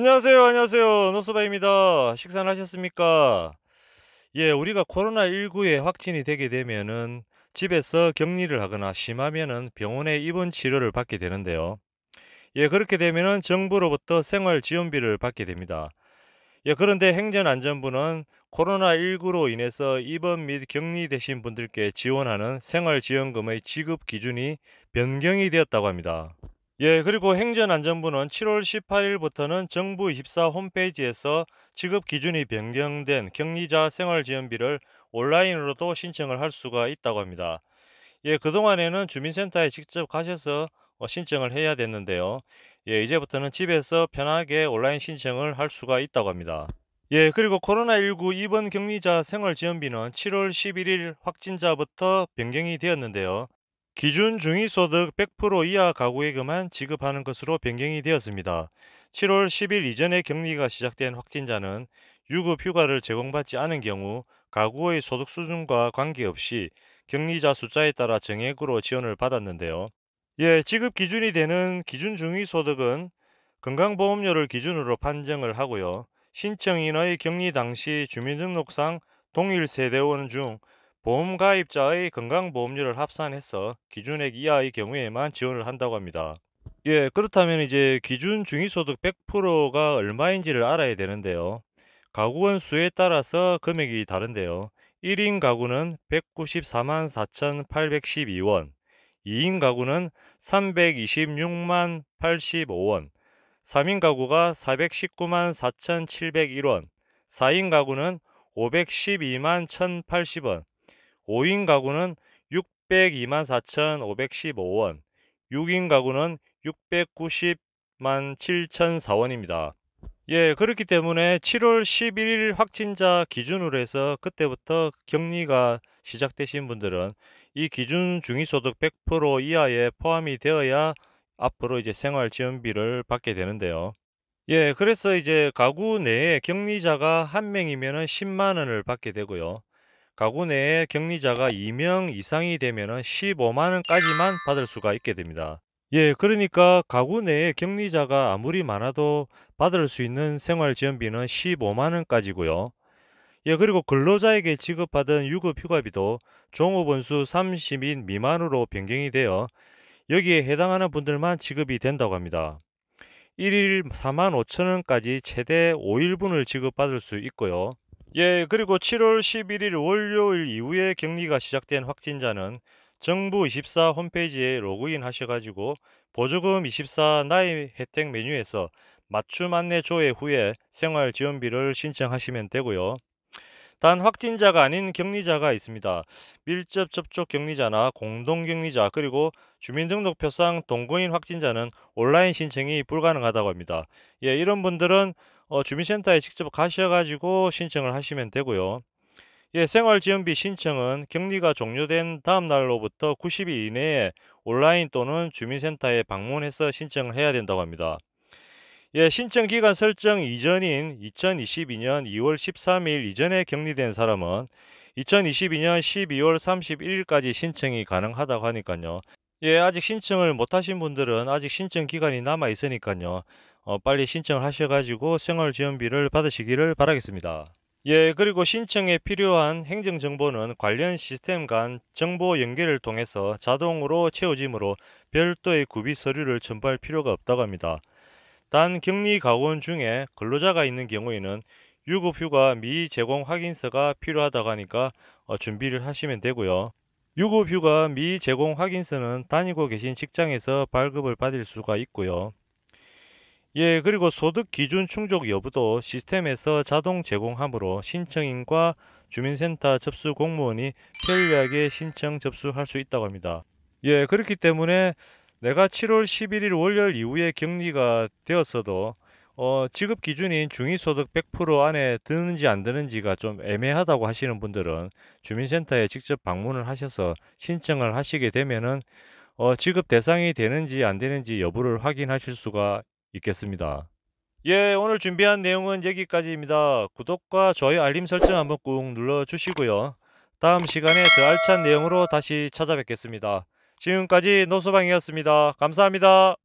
안녕하세요 안녕하세요 노스바입니다 식사는 하셨습니까 예 우리가 코로나19에 확진이 되게 되면은 집에서 격리를 하거나 심하면은 병원에 입원 치료를 받게 되는데요 예 그렇게 되면은 정부로부터 생활지원비를 받게 됩니다 예 그런데 행전안전부는 코로나19로 인해서 입원 및 격리되신 분들께 지원하는 생활지원금의 지급 기준이 변경이 되었다고 합니다 예, 그리고 행전안전부는 7월 18일부터는 정부 24 홈페이지에서 지급 기준이 변경된 격리자 생활지원비를 온라인으로도 신청을 할 수가 있다고 합니다. 예, 그동안에는 주민센터에 직접 가셔서 어, 신청을 해야 됐는데요. 예, 이제부터는 집에서 편하게 온라인 신청을 할 수가 있다고 합니다. 예, 그리고 코로나19 입원 격리자 생활지원비는 7월 11일 확진자부터 변경이 되었는데요. 기준 중위소득 100% 이하 가구에게만 지급하는 것으로 변경이 되었습니다. 7월 10일 이전에 격리가 시작된 확진자는 유급 휴가를 제공받지 않은 경우 가구의 소득 수준과 관계없이 격리자 숫자에 따라 정액으로 지원을 받았는데요. 예, 지급 기준이 되는 기준 중위 소득은 건강보험료를 기준으로 판정을 하고요. 신청인의 격리 당시 주민등록상 동일 세대원 중 보험가입자의 건강보험료를 합산해서 기준액 이하의 경우에만 지원을 한다고 합니다. 예, 그렇다면 이제 기준 중위소득 100%가 얼마인지를 알아야 되는데요. 가구원 수에 따라서 금액이 다른데요. 1인 가구는 194만 4,812원, 2인 가구는 326만 85원, 3인 가구가 419만 4,701원, 4인 가구는 512만 1,080원, 5인 가구는 602만 4,515원, 6인 가구는 690만 7,004원입니다. 예, 그렇기 때문에 7월 11일 확진자 기준으로 해서 그때부터 격리가 시작되신 분들은 이 기준 중위소득 100% 이하에 포함이 되어야 앞으로 이제 생활 지원비를 받게 되는데요. 예, 그래서 이제 가구 내에 격리자가 한 명이면은 10만 원을 받게 되고요. 가구 내에 격리자가 2명 이상이 되면 15만원까지만 받을 수가 있게 됩니다. 예, 그러니까 가구 내에 격리자가 아무리 많아도 받을 수 있는 생활지원비는 15만원까지고요. 예, 그리고 근로자에게 지급받은 유급휴가비도 종업원수 30인 미만으로 변경이 되어 여기에 해당하는 분들만 지급이 된다고 합니다. 1일 4만 5천원까지 최대 5일분을 지급받을 수 있고요. 예, 그리고 7월 11일 월요일 이후에 격리가 시작된 확진자는 정부 24 홈페이지에 로그인 하셔가지고 보조금 24 나이 혜택 메뉴에서 맞춤 안내 조회 후에 생활 지원비를 신청하시면 되고요. 단 확진자가 아닌 격리자가 있습니다. 밀접 접촉 격리자나 공동 격리자 그리고 주민등록표상 동거인 확진자는 온라인 신청이 불가능하다고 합니다. 예, 이런 분들은 어, 주민센터에 직접 가셔가지고 신청을 하시면 되고요. 예, 생활지원비 신청은 격리가 종료된 다음 날로부터 90일 이내에 온라인 또는 주민센터에 방문해서 신청을 해야 된다고 합니다. 예, 신청 기간 설정 이전인 2022년 2월 13일 이전에 격리된 사람은 2022년 12월 31일까지 신청이 가능하다고 하니까요. 예, 아직 신청을 못 하신 분들은 아직 신청 기간이 남아 있으니까요. 어, 빨리 신청을 하셔가지고 생활지원비를 받으시기를 바라겠습니다. 예, 그리고 신청에 필요한 행정정보는 관련 시스템 간 정보 연계를 통해서 자동으로 채워지므로 별도의 구비 서류를 첨부할 필요가 없다고 합니다. 단 격리 가원 중에 근로자가 있는 경우에는 유급휴가 미제공 확인서가 필요하다고 하니까 어, 준비를 하시면 되고요. 유급휴가 미제공 확인서는 다니고 계신 직장에서 발급을 받을 수가 있고요. 예, 그리고 소득 기준 충족 여부도 시스템에서 자동 제공하므로 신청인과 주민센터 접수 공무원이 편리하게 신청 접수할 수 있다고 합니다. 예, 그렇기 때문에 내가 7월 11일 월요일 이후에 격리가 되었어도 어, 지급 기준인 중위소득 100% 안에 드는지 안 드는지가 좀 애매하다고 하시는 분들은 주민센터에 직접 방문을 하셔서 신청을 하시게 되면은 어, 지급 대상이 되는지 안 되는지 여부를 확인하실 수가 있겠습니다. 예, 오늘 준비한 내용은 여기까지입니다. 구독과 좋아요 알림 설정 한번 꾹 눌러주시고요. 다음 시간에 더 알찬 내용으로 다시 찾아뵙겠습니다. 지금까지 노소방이었습니다 감사합니다.